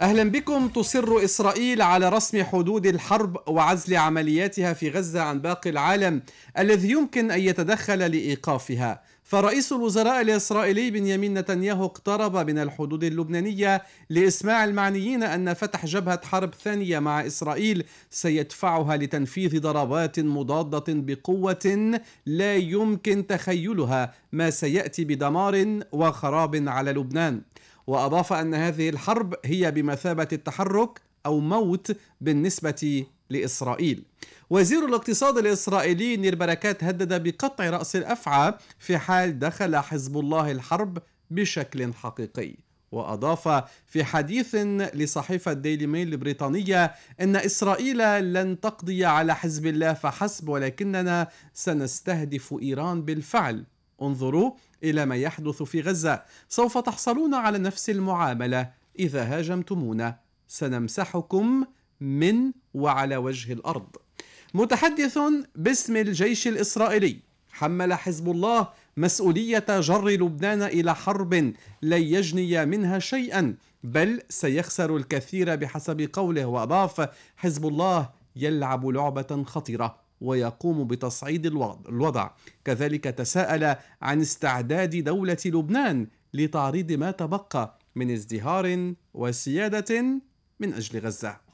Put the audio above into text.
أهلا بكم تصر إسرائيل على رسم حدود الحرب وعزل عملياتها في غزة عن باقي العالم الذي يمكن أن يتدخل لإيقافها فرئيس الوزراء الإسرائيلي بنيامين نتنياهو اقترب من الحدود اللبنانية لإسماع المعنيين أن فتح جبهة حرب ثانية مع إسرائيل سيدفعها لتنفيذ ضربات مضادة بقوة لا يمكن تخيلها ما سيأتي بدمار وخراب على لبنان واضاف ان هذه الحرب هي بمثابه التحرك او موت بالنسبه لاسرائيل. وزير الاقتصاد الاسرائيلي نير بركات هدد بقطع راس الافعى في حال دخل حزب الله الحرب بشكل حقيقي. واضاف في حديث لصحيفه ديلي ميل البريطانيه ان اسرائيل لن تقضي على حزب الله فحسب ولكننا سنستهدف ايران بالفعل انظروا إلى ما يحدث في غزة سوف تحصلون على نفس المعاملة إذا هاجمتمونا سنمسحكم من وعلى وجه الأرض متحدث باسم الجيش الإسرائيلي حمل حزب الله مسؤولية جر لبنان إلى حرب لن يجني منها شيئا بل سيخسر الكثير بحسب قوله وأضاف حزب الله يلعب لعبة خطيره ويقوم بتصعيد الوضع كذلك تساءل عن استعداد دولة لبنان لتعريض ما تبقى من ازدهار وسيادة من أجل غزة